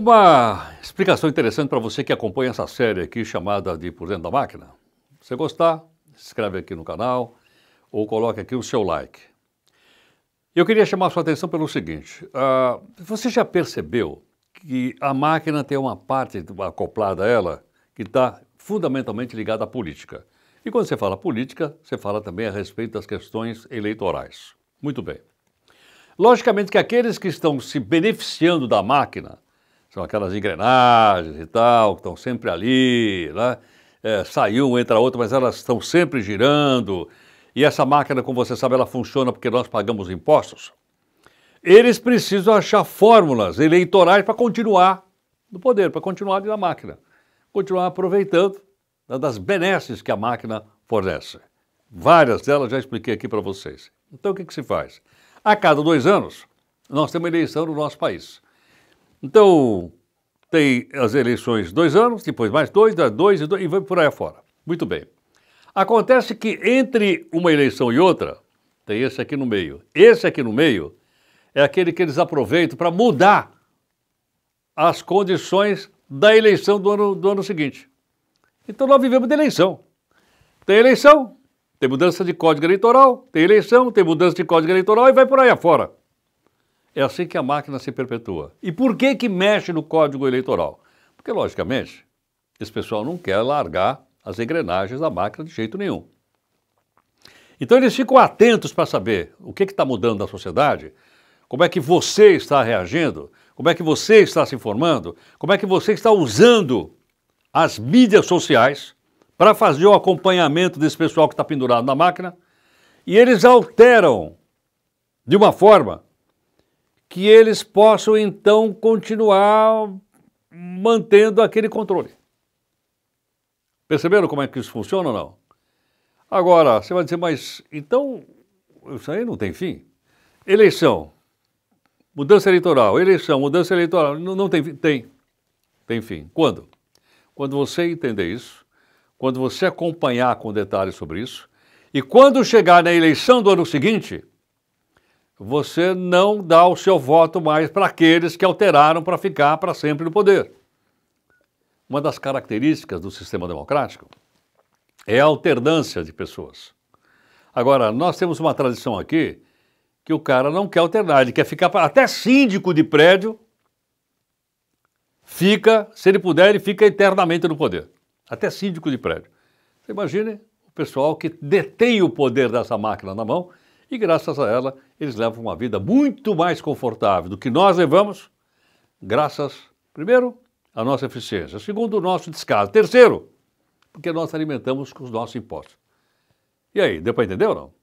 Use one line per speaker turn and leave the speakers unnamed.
Uma explicação interessante para você que acompanha essa série aqui chamada de Por Dentro da Máquina. Se gostar, se inscreve aqui no canal ou coloque aqui o seu like. Eu queria chamar sua atenção pelo seguinte: uh, você já percebeu que a máquina tem uma parte acoplada a ela que está fundamentalmente ligada à política? E quando você fala política, você fala também a respeito das questões eleitorais. Muito bem. Logicamente que aqueles que estão se beneficiando da máquina são aquelas engrenagens e tal, que estão sempre ali, né? É, saiu, entra outra, mas elas estão sempre girando. E essa máquina, como você sabe, ela funciona porque nós pagamos impostos. Eles precisam achar fórmulas eleitorais para continuar no poder, para continuar ali na máquina, continuar aproveitando né, das benesses que a máquina fornece. Várias delas já expliquei aqui para vocês. Então, o que, que se faz? A cada dois anos, nós temos uma eleição no nosso país. Então, tem as eleições dois anos, depois mais dois, dá dois e dois, e vai por aí afora. Muito bem. Acontece que entre uma eleição e outra, tem esse aqui no meio. Esse aqui no meio é aquele que eles aproveitam para mudar as condições da eleição do ano, do ano seguinte. Então nós vivemos de eleição. Tem eleição, tem mudança de código eleitoral, tem eleição, tem mudança de código eleitoral e vai por aí afora. É assim que a máquina se perpetua. E por que que mexe no Código Eleitoral? Porque, logicamente, esse pessoal não quer largar as engrenagens da máquina de jeito nenhum. Então eles ficam atentos para saber o que está mudando na sociedade, como é que você está reagindo, como é que você está se informando, como é que você está usando as mídias sociais para fazer o acompanhamento desse pessoal que está pendurado na máquina, e eles alteram de uma forma que eles possam então continuar mantendo aquele controle. Perceberam como é que isso funciona ou não? Agora, você vai dizer, mas então isso aí não tem fim? Eleição, mudança eleitoral, eleição, mudança eleitoral, não, não tem fim? Tem. Tem fim. Quando? Quando você entender isso, quando você acompanhar com detalhes sobre isso, e quando chegar na eleição do ano seguinte, você não dá o seu voto mais para aqueles que alteraram para ficar para sempre no poder. Uma das características do sistema democrático é a alternância de pessoas. Agora, nós temos uma tradição aqui que o cara não quer alternar, ele quer ficar pra... até síndico de prédio fica, se ele puder, ele fica eternamente no poder. Até síndico de prédio. Você imagine o pessoal que detém o poder dessa máquina na mão e graças a ela, eles levam uma vida muito mais confortável do que nós levamos, graças, primeiro, à nossa eficiência, segundo, o nosso descaso, terceiro, porque nós alimentamos com os nossos impostos. E aí, deu para entender ou não?